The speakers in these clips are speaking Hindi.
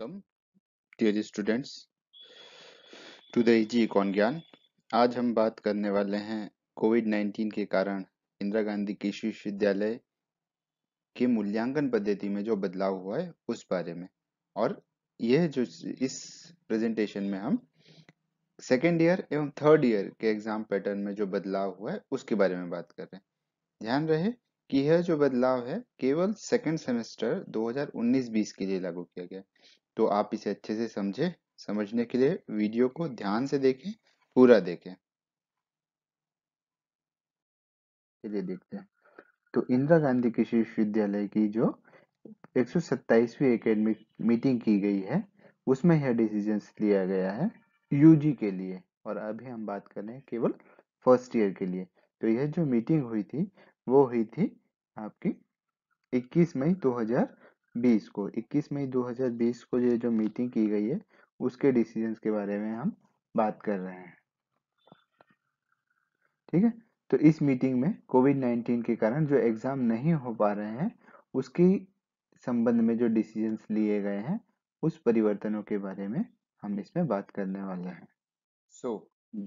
welcome dear students to the easy econ Gyan आज हम बात करने वाले हैं कोविड 19 के कारण इंदिरा गांधी कृषि विश्वविद्यालय के मूल्यांकन पद्धति में जो बदलाव हुआ है उस बारे में और यह जो इस प्रेजेंटेशन में हम सेकेंड ईयर एवं थर्ड ईयर के एग्जाम पैटर्न में जो बदलाव हुआ है उसके बारे में बात कर रहे हैं ध्यान रहे कि यह जो बदलाव है केवल सेकंड सेमेस्टर 2019-20 के लिए लागू किया गया तो आप इसे अच्छे से समझे समझने के लिए वीडियो को ध्यान से देखें पूरा देखें चलिए देखते हैं तो इंदिरा गांधी कृषि विश्वविद्यालय की जो एक सौ एकेडमिक मीटिंग की गई है उसमें यह डिसीजन लिया गया है यूजी के लिए और अभी हम बात कर रहे हैं केवल फर्स्ट ईयर के लिए तो यह जो मीटिंग हुई थी वो हुई थी आपकी 21 मई 2020 को 21 मई 2020 को ये जो मीटिंग की गई है उसके डिसीजन के बारे में हम बात कर रहे हैं ठीक है तो इस मीटिंग में कोविड 19 के कारण जो एग्जाम नहीं हो पा रहे हैं उसकी संबंध में जो डिसीजंस लिए गए हैं उस परिवर्तनों के बारे में हम इसमें बात करने वाले हैं सो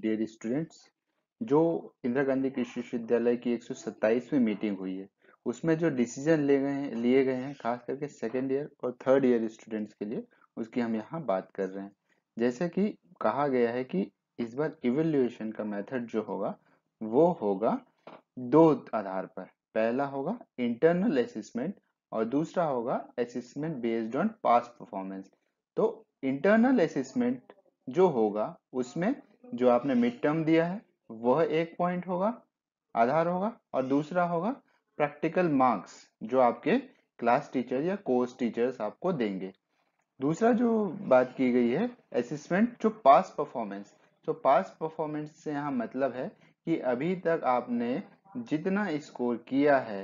डियर स्टूडेंट्स जो इंदिरा गांधी कृषि विश्वविद्यालय की 127वीं मीटिंग हुई है उसमें जो डिसीजन ले गए हैं लिए गए हैं खास करके सेकेंड ईयर और थर्ड ईयर स्टूडेंट्स के लिए उसकी हम यहाँ बात कर रहे हैं जैसे कि कहा गया है कि इस बार इवेल्युएशन का मेथड जो होगा वो होगा दो आधार पर पहला होगा इंटरनल असिसमेंट और दूसरा होगा assessment based on past performance तो इंटरनल असिसमेंट जो होगा उसमें जो आपने मिड टर्म दिया है वह एक पॉइंट होगा आधार होगा और दूसरा होगा प्रैक्टिकल मार्क्स जो आपके क्लास टीचर या कोर्स टीचर्स आपको देंगे दूसरा जो बात की गई है असिस्मेंट जो पास परफॉर्मेंस तो पास परफॉर्मेंस से यहाँ मतलब है कि अभी तक आपने जितना स्कोर किया है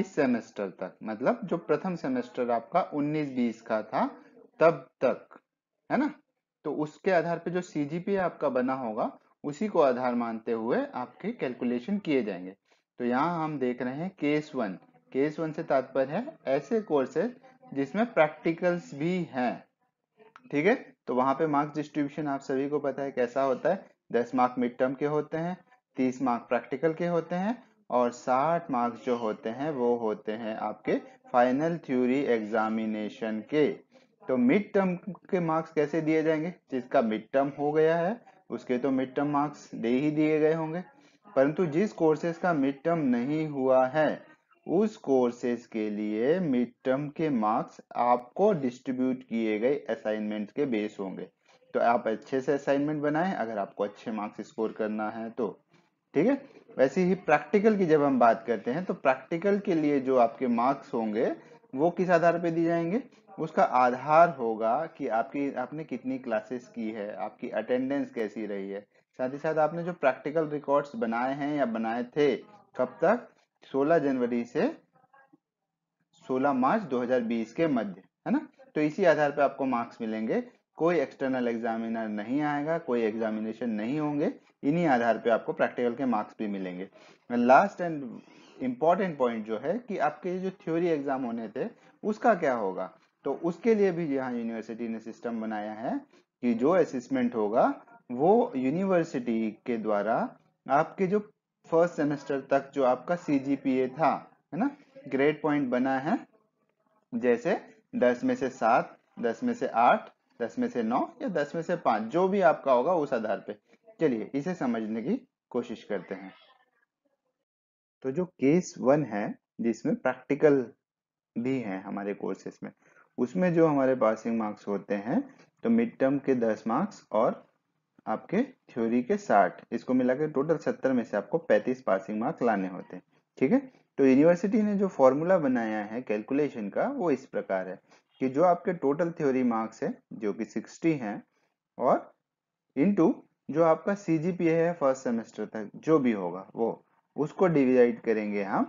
इस सेमेस्टर तक मतलब जो प्रथम सेमेस्टर आपका 19-20 का था तब तक है ना तो उसके आधार पे जो सी आपका बना होगा उसी को आधार मानते हुए आपके कैलकुलेशन किए जाएंगे तो यहाँ हम देख रहे हैं केस वन केस वन से तात्पर्य है ऐसे कोर्सेज जिसमें प्रैक्टिकल्स भी हैं ठीक है तो वहां पे मार्क्स डिस्ट्रीब्यूशन आप सभी को पता है कैसा होता है दस मार्क मिड टर्म के होते हैं तीस मार्क प्रैक्टिकल के होते हैं और साठ मार्क्स जो होते हैं वो होते हैं आपके फाइनल थ्योरी एग्जामिनेशन के तो मिड टर्म के मार्क्स कैसे दिए जाएंगे जिसका मिड टर्म हो गया है उसके तो मिड टर्म मार्क्स दे ही दिए गए होंगे परंतु जिस कोर्सेज का मिड टर्म नहीं हुआ है उस कोर्सेज के लिए मिड टर्म के मार्क्स आपको डिस्ट्रीब्यूट किए गए असाइनमेंट के बेस होंगे तो आप अच्छे से असाइनमेंट बनाएं अगर आपको अच्छे मार्क्स स्कोर करना है तो ठीक है वैसे ही प्रैक्टिकल की जब हम बात करते हैं तो प्रैक्टिकल के लिए जो आपके मार्क्स होंगे वो किस आधार पर दिए जाएंगे उसका आधार होगा कि आपकी आपने कितनी क्लासेस की है आपकी अटेंडेंस कैसी रही है साथ ही साथ आपने जो प्रैक्टिकल रिकॉर्ड्स बनाए हैं या बनाए थे कब तक 16 जनवरी से 16 मार्च 2020 के मध्य है ना तो इसी आधार पर आपको मार्क्स मिलेंगे कोई एक्सटर्नल एग्जामिनर नहीं आएगा कोई एग्जामिनेशन नहीं होंगे इन्हीं आधार पे आपको प्रैक्टिकल के मार्क्स भी मिलेंगे लास्ट एंड इम्पॉर्टेंट पॉइंट जो है कि आपके जो थ्योरी एग्जाम होने थे उसका क्या होगा तो उसके लिए भी यहाँ यूनिवर्सिटी ने सिस्टम बनाया है कि जो असिस्मेंट होगा वो यूनिवर्सिटी के द्वारा आपके जो फर्स्ट सेमेस्टर तक जो आपका सी था है ना ग्रेड पॉइंट बना है जैसे दस में से सात दस में से आठ दस में से नौ या दस में से पांच जो भी आपका होगा उस आधार पे चलिए इसे समझने की कोशिश करते हैं तो जो केस वन है जिसमें प्रैक्टिकल भी है हमारे कोर्सेज में उसमें जो हमारे पासिंग मार्क्स होते हैं तो मिड टर्म के दस मार्क्स और आपके थ्योरी के साठ इसको मिलाकर टोटल सत्तर में से आपको पैंतीस पासिंग मार्क लाने होते हैं ठीक है तो यूनिवर्सिटी ने जो फॉर्मूला बनाया है कैलकुलेशन का वो इस प्रकार है कि जो आपके टोटल थ्योरी मार्क्स है जो कि सिक्सटी हैं और इनटू जो आपका सी है फर्स्ट सेमेस्टर तक जो भी होगा वो उसको डिवाइड करेंगे हम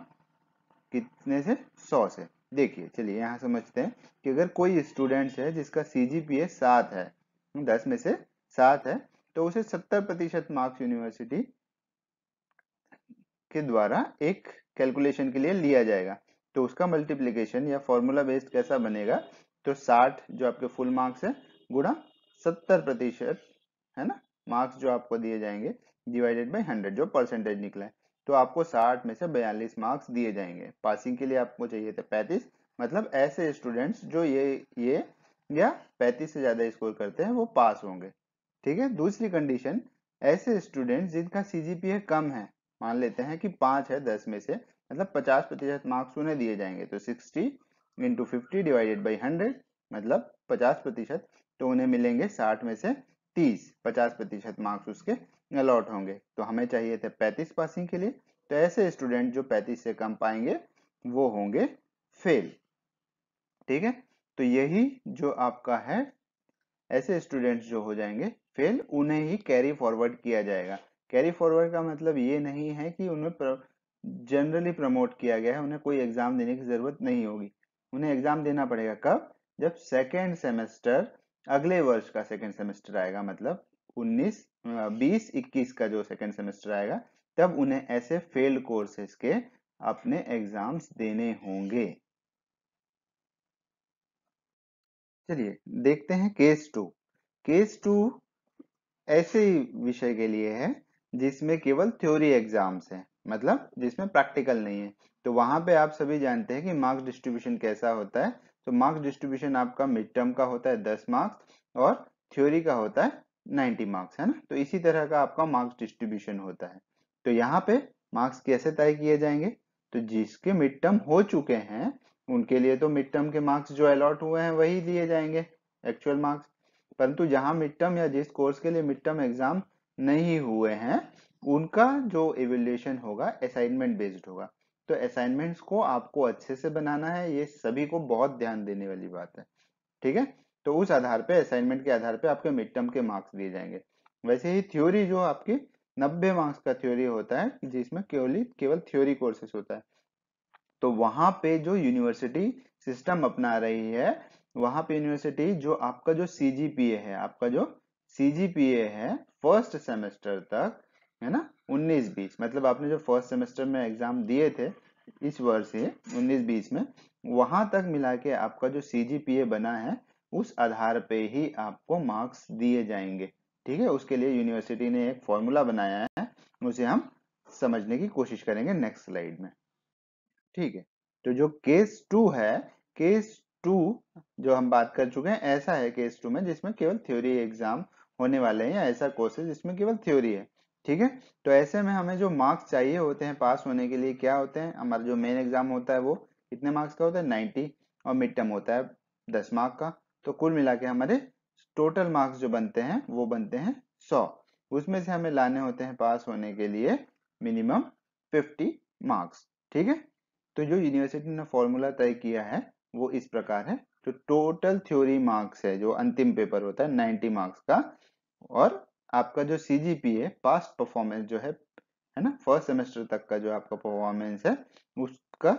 कितने से सौ से देखिए चलिए यहाँ समझते हैं कि अगर कोई स्टूडेंट्स है जिसका सी जी पी सात है दस में से सात है तो उसे 70 प्रतिशत मार्क्स यूनिवर्सिटी के द्वारा एक कैलकुलेशन के लिए लिया जाएगा तो उसका मल्टीप्लीकेशन या फॉर्मूला बेस्ड कैसा बनेगा तो 60 जो आपके फुल मार्क्स है गुणा 70 प्रतिशत है ना मार्क्स जो आपको दिए जाएंगे डिवाइडेड बाई 100 जो परसेंटेज निकला है तो आपको 60 में से 42 मार्क्स दिए जाएंगे पासिंग के लिए आपको चाहिए था 35 मतलब ऐसे स्टूडेंट्स जो ये ये या 35 से ज़्यादा स्कोर करते हैं वो पास होंगे ठीक है दूसरी कंडीशन ऐसे स्टूडेंट जिनका सीजीपीए कम है मान लेते हैं कि पांच है दस में से मतलब पचास प्रतिशत मार्क्स उन्हें दिए जाएंगे तो sixty into fifty divided by hundred मतलब पचास प्रतिशत तो उन्हें मिलेंगे साठ में से तीस पचास प्रतिशत मार्क्स उसके अलॉट होंगे तो हमें चाहिए थे पैंतीस पासिंग के लिए तो ऐसे स्टूडेंट जो पैंतीस से कम पाएंगे वो होंगे फेल ठीक है तो यही जो आपका है ऐसे स्टूडेंट्स जो हो जाएंगे फेल उन्हें ही कैरी फॉरवर्ड किया जाएगा कैरी फॉरवर्ड का मतलब ये नहीं है कि उन्हें जनरली प्रमोट किया गया है उन्हें कोई एग्जाम देने की जरूरत नहीं होगी उन्हें एग्जाम देना पड़ेगा कब जब सेकेंड सेमेस्टर अगले वर्ष का सेकेंड सेमेस्टर आएगा मतलब उन्नीस बीस इक्कीस का जो सेकेंड सेमेस्टर आएगा तब उन्हें ऐसे फेल्ड कोर्सेस के अपने एग्जाम्स देने होंगे चलिए देखते हैं केस टू केस टू ऐसे विषय के लिए है जिसमें केवल थ्योरी एग्जाम्स हैं मतलब जिसमें प्रैक्टिकल नहीं है तो वहां पे आप सभी जानते हैं कि मार्क्स डिस्ट्रीब्यूशन कैसा होता है तो मार्क्स डिस्ट्रीब्यूशन आपका मिड टर्म का होता है दस मार्क्स और थ्योरी का होता है नाइन्टी मार्क्स है ना तो इसी तरह का आपका मार्क्स डिस्ट्रीब्यूशन होता है तो यहाँ पे मार्क्स कैसे तय किए जाएंगे तो जिसके मिड टर्म हो चुके हैं उनके लिए तो मिड टर्म के मार्क्स जो अलॉट हुए हैं वही दिए जाएंगे एक्चुअल मार्क्स परंतु जहां मिड टर्म या जिस कोर्स के लिए मिड टर्म एग्जाम नहीं हुए हैं उनका जो एवेल्युएशन होगा असाइनमेंट बेस्ड होगा तो असाइनमेंट्स को आपको अच्छे से बनाना है ये सभी को बहुत ध्यान देने वाली बात है ठीक है तो उस आधार पे असाइनमेंट के आधार पे आपके मिड टर्म के मार्क्स दिए जाएंगे वैसे ही थ्योरी जो आपकी 90 मार्क्स का थ्योरी होता है जिसमें केवल केवल थ्योरी कोर्सेस होता है तो वहां पे जो यूनिवर्सिटी सिस्टम अपना रही है वहां पे यूनिवर्सिटी जो आपका जो सीजीपीए है आपका जो सीजीपीए है फर्स्ट सेमेस्टर तक है ना 19 बीस मतलब आपने जो फर्स्ट सेमेस्टर में एग्जाम दिए थे इस वर्ष ही 19 बीस में वहां तक मिला के आपका जो सीजीपीए बना है उस आधार पे ही आपको मार्क्स दिए जाएंगे ठीक है उसके लिए यूनिवर्सिटी ने एक फॉर्मूला बनाया है उसे हम समझने की कोशिश करेंगे नेक्स्ट स्लाइड में ठीक है तो जो केस टू है केस टू जो हम बात कर चुके हैं ऐसा है केस टू में जिसमें केवल थ्योरी एग्जाम होने वाले हैं या ऐसा कोर्स है जिसमें केवल थ्योरी है ठीक है तो ऐसे में हमें जो मार्क्स चाहिए होते हैं पास होने के लिए क्या होते हैं हमारा जो मेन एग्जाम होता है वो कितने मार्क्स का होता है नाइन्टी और मिड टर्म होता है दस मार्क का तो कुल मिला के हमारे टोटल मार्क्स जो बनते हैं वो बनते हैं सौ उसमें से हमें लाने होते हैं पास होने के लिए मिनिमम फिफ्टी मार्क्स ठीक है तो जो यूनिवर्सिटी ने फॉर्मूला तय किया है वो इस प्रकार है तो टोटल थ्योरी मार्क्स है जो अंतिम पेपर होता है नाइन्टी मार्क्स का और आपका जो सी है पास्ट परफॉर्मेंस जो है है ना फर्स्ट सेमेस्टर तक का जो आपका परफॉर्मेंस है उसका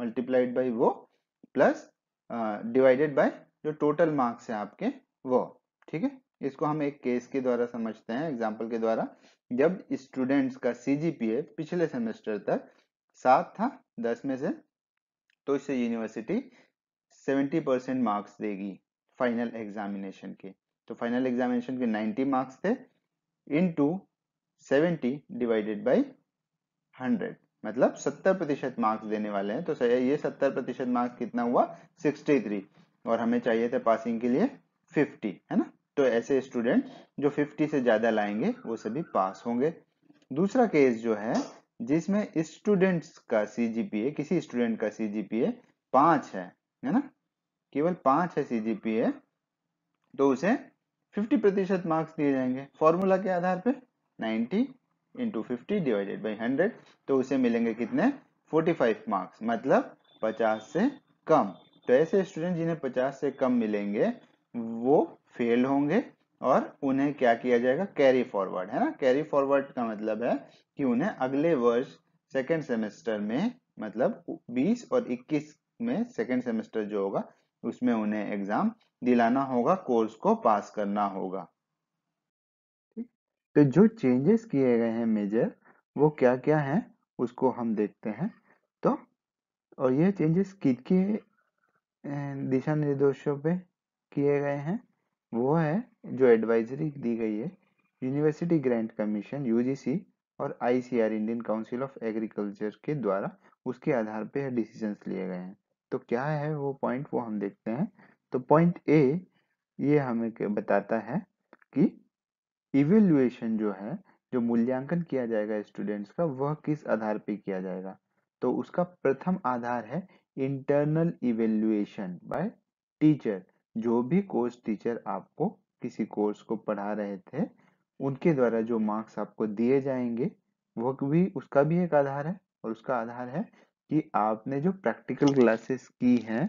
मल्टीप्लाइड बाई वो प्लस डिवाइडेड बाय जो टोटल मार्क्स है आपके वो ठीक है इसको हम एक केस के द्वारा समझते हैं एग्जाम्पल के द्वारा जब स्टूडेंट्स का सी पिछले सेमेस्टर तक सात था दस में से तो इसे यूनिवर्सिटी 70 परसेंट मार्क्स देगी फाइनल एग्जामिनेशन के तो फाइनल एग्जामिनेशन के 90 मार्क्स थे into seventy divided by hundred मतलब सत्तर प्रतिशत मार्क्स देने वाले हैं तो सही ये सत्तर प्रतिशत मार्क्स कितना हुआ सिक्सटी थ्री और हमें चाहिए थे पासिंग के लिए फिफ्टी है ना तो ऐसे स्टूडेंट जो फिफ्टी से ज्यादा लाएंगे वो सभी पास होंगे दूसरा केस जो है जिसमें स्टूडेंट्स का सीजीपीए किसी स्टूडेंट का सीजीपीए पांच है है ना केवल पांच है सीजीपीए तो उसे 50 प्रतिशत मार्क्स दिए जाएंगे फॉर्मूला के आधार पे 90 into fifty divided by hundred तो उसे मिलेंगे कितने 45 मार्क्स मतलब 50 से कम तो ऐसे स्टूडेंट जिन्हें 50 से कम मिलेंगे वो फेल होंगे और उन्हें क्या किया जाएगा कैरी फॉरवर्ड है ना कैरी फॉरवर्ड का मतलब है कि उन्हें अगले वर्ष सेकेंड सेमेस्टर में मतलब 20 और 21 में सेकेंड सेमेस्टर जो होगा उसमें उन्हें एग्जाम दिलाना होगा कोर्स को पास करना होगा तो जो चेंजेस किए गए हैं मेजर वो क्या क्या है उसको हम देखते हैं तो और ये चेंजेस किसके दिशा निर्देशों पे किए गए हैं वो है जो एडवाइजरी दी गई है यूनिवर्सिटी ग्रांट कमीशन यूजीसी और ICR Indian council of agriculture के द्वारा उसके आधार पर डिसीजन लिए गए हैं तो क्या है वो पॉइंट वो हम देखते हैं तो पॉइंट ए ये हमें बताता है कि इवेल्युएशन जो है जो मूल्यांकन किया जाएगा स्टूडेंट्स का वह किस आधार पे किया जाएगा तो उसका प्रथम आधार है इंटरनल इवेल्युएशन बाय टीचर जो भी कोर्स टीचर आपको किसी कोर्स को पढ़ा रहे थे उनके द्वारा जो मार्क्स आपको दिए जाएंगे वो भी उसका भी एक आधार है और उसका आधार है कि आपने जो प्रैक्टिकल क्लासेस की हैं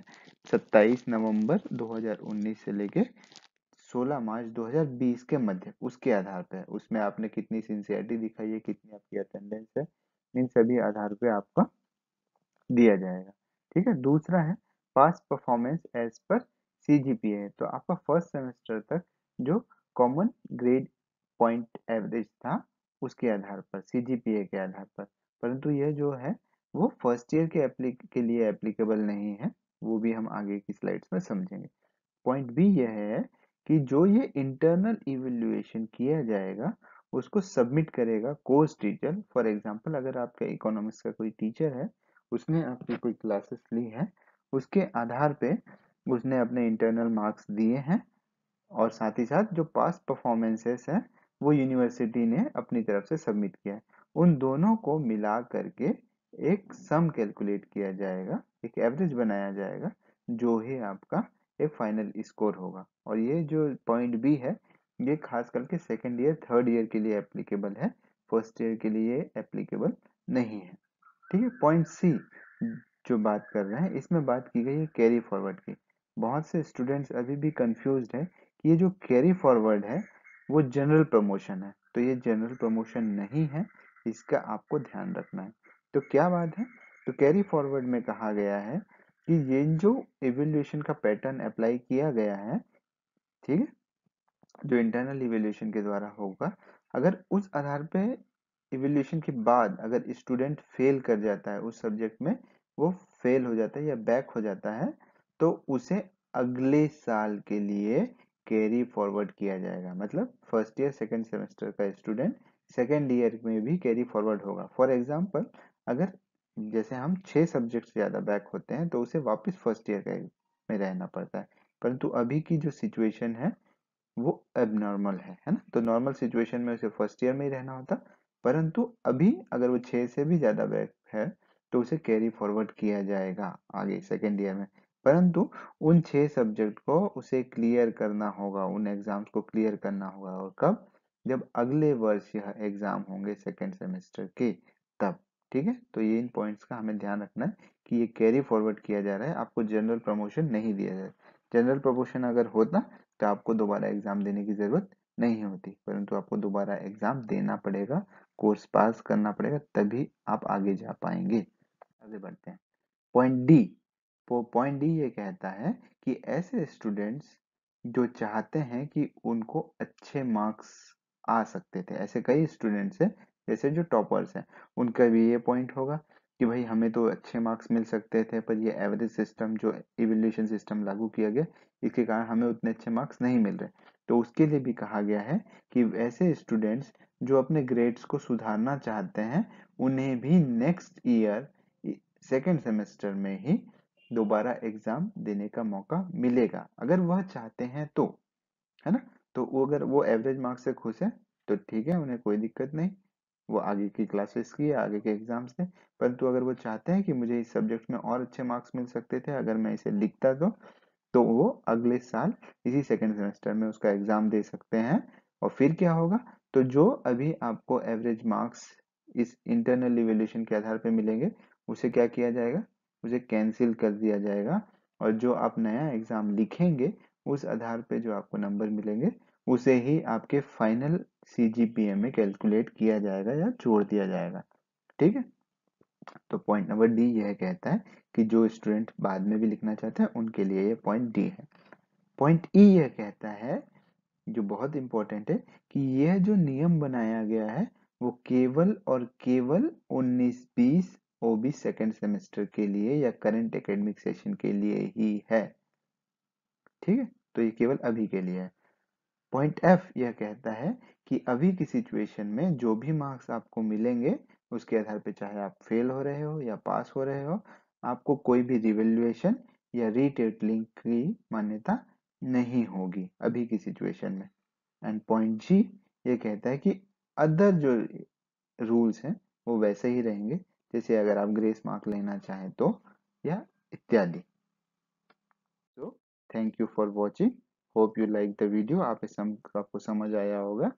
27 नवंबर 2019 से लेके 16 मार्च 2020 के मध्य उसके आधार पर उसमें आपने कितनी सिंसियरिटी दिखाई है कितनी आपकी अटेंडेंस है इन सभी आधार पे आपका दिया जाएगा ठीक है दूसरा है पास परफॉर्मेंस एज पर सी है तो आपका फर्स्ट सेमेस्टर तक जो कॉमन ग्रेड पॉइंट एवरेज था उसके आधार पर सी के आधार पर परंतु यह जो है वो फर्स्ट ईयर के एप्लिक के लिए एप्लीकेबल नहीं है वो भी हम आगे की स्लाइड्स में समझेंगे पॉइंट बी यह है कि जो ये इंटरनल इवेल्युएशन किया जाएगा उसको सबमिट करेगा कोर्स टीचर फॉर एग्जांपल अगर आपका इकोनॉमिक्स का कोई टीचर है उसने आपकी कोई क्लासेस ली है उसके आधार पे उसने अपने इंटरनल मार्क्स दिए हैं और साथ ही साथ जो पास परफॉर्मेंसेस हैं वो यूनिवर्सिटी ने अपनी तरफ से सबमिट किया है उन दोनों को मिला करके एक सम कैलकुलेट किया जाएगा एक एवरेज बनाया जाएगा जो ही आपका एक फाइनल स्कोर होगा और ये जो पॉइंट बी है ये खास करके सेकेंड ईयर थर्ड ईयर के लिए एप्लीकेबल है फर्स्ट ईयर के लिए एप्लीकेबल नहीं है ठीक है पॉइंट सी जो बात कर रहे हैं इसमें बात की गई है कैरी फॉरवर्ड की बहुत से स्टूडेंट्स अभी भी कंफ्यूज है कि ये जो कैरी फॉरवर्ड है वो जनरल प्रमोशन है तो ये जनरल प्रमोशन नहीं है इसका आपको ध्यान रखना है तो क्या बात है तो कैरी फॉरवर्ड में कहा गया है कि ये जो इवेल्युएशन का पैटर्न अप्लाई किया गया है ठीक है जो इंटरनल इवेल्युएशन के द्वारा होगा अगर उस आधार पे इवेल्युएशन के बाद अगर स्टूडेंट फेल कर जाता है उस सब्जेक्ट में वो फेल हो जाता है या बैक हो जाता है तो उसे अगले साल के लिए कैरी फॉरवर्ड किया जाएगा मतलब फर्स्ट ईयर सेकेंड सेमेस्टर का स्टूडेंट सेकेंड ईयर में भी कैरी फॉरवर्ड होगा फॉर एग्जाम्पल अगर जैसे हम छः सब्जेक्ट ज़्यादा बैक होते हैं तो उसे वापस फर्स्ट ईयर का में रहना पड़ता है परंतु अभी की जो सिचुएशन है वो अब है है ना तो नॉर्मल सिचुएशन में उसे फर्स्ट ईयर में ही रहना होता परंतु अभी अगर वो छः से भी ज़्यादा बैक है तो उसे कैरी फॉरवर्ड किया जाएगा आगे सेकेंड ईयर में परंतु उन छह सब्जेक्ट को उसे क्लियर करना होगा उन एग्जाम्स को क्लियर करना होगा और कब जब अगले वर्ष यह एग्जाम होंगे सेकेंड सेमेस्टर के तब ठीक है तो ये इन पॉइंट्स का हमें ध्यान रखना है कि ये कैरी फॉरवर्ड किया जा रहा है आपको जनरल प्रमोशन नहीं दिया जा रहा है जनरल प्रमोशन अगर होता तो आपको दोबारा एग्जाम देने की जरूरत नहीं होती परंतु आपको दोबारा एग्जाम देना पड़ेगा कोर्स पास करना पड़ेगा तभी आप आगे जा पाएंगे आगे बढ़ते हैं पॉइंट डी वो पॉइंट डी ये कहता है कि ऐसे स्टूडेंट्स जो चाहते हैं कि उनको अच्छे मार्क्स आ सकते थे ऐसे कई स्टूडेंट्स हैं जैसे जो टॉपर्स हैं उनका भी ये पॉइंट होगा कि भाई हमें तो अच्छे मार्क्स मिल सकते थे पर ये एवरेज सिस्टम जो इवेल्यूशन सिस्टम लागू किया गया इसके कारण हमें उतने अच्छे मार्क्स नहीं मिल रहे तो उसके लिए भी कहा गया है कि ऐसे स्टूडेंट्स जो अपने ग्रेड्स को सुधारना चाहते हैं उन्हें भी नेक्स्ट ईयर सेकेंड सेमेस्टर में ही दोबारा एग्जाम देने का मौका मिलेगा अगर वह चाहते हैं तो है ना तो वो अगर वो एवरेज मार्क्स से खुश है तो ठीक है उन्हें कोई दिक्कत नहीं वो आगे की क्लासेस की आगे के एग्जाम से परंतु अगर वो चाहते हैं कि मुझे इस सब्जेक्ट में और अच्छे मार्क्स मिल सकते थे अगर मैं इसे लिखता तो तो वो अगले साल इसी सेकेंड सेमेस्टर में उसका एग्जाम दे सकते हैं और फिर क्या होगा तो जो अभी आपको एवरेज मार्क्स इस इंटरनल इवेल्यूशन के आधार पर मिलेंगे उसे क्या किया जाएगा उसे कैंसिल कर दिया जाएगा और जो आप नया एग्ज़ाम लिखेंगे उस आधार पे जो आपको नंबर मिलेंगे उसे ही आपके फाइनल सी में कैलकुलेट किया जाएगा या जोड़ दिया जाएगा ठीक है तो पॉइंट नंबर डी यह कहता है कि जो स्टूडेंट बाद में भी लिखना चाहते हैं उनके लिए यह पॉइंट डी है पॉइंट ई e यह कहता है जो बहुत इंपॉर्टेंट है कि यह जो नियम बनाया गया है वो केवल और केवल 19, बीस वो भी सेकेंड सेमेस्टर के लिए या करंट एकेडमिक सेशन के लिए ही है ठीक है तो ये केवल अभी के लिए है पॉइंट एफ यह कहता है कि अभी की सिचुएशन में जो भी मार्क्स आपको मिलेंगे उसके आधार पर चाहे आप फेल हो रहे हो या पास हो रहे हो आपको कोई भी रिवेल्युएशन या रीटेटलिंग की मान्यता नहीं होगी अभी की सिचुएशन में एंड पॉइंट जी ये कहता है कि अदर जो रूल्स हैं वो वैसे ही रहेंगे जैसे अगर आप ग्रेस मार्क लेना चाहें तो या इत्यादि तो thank you for watching hope you like the video आप इस सम आपको समझ आया होगा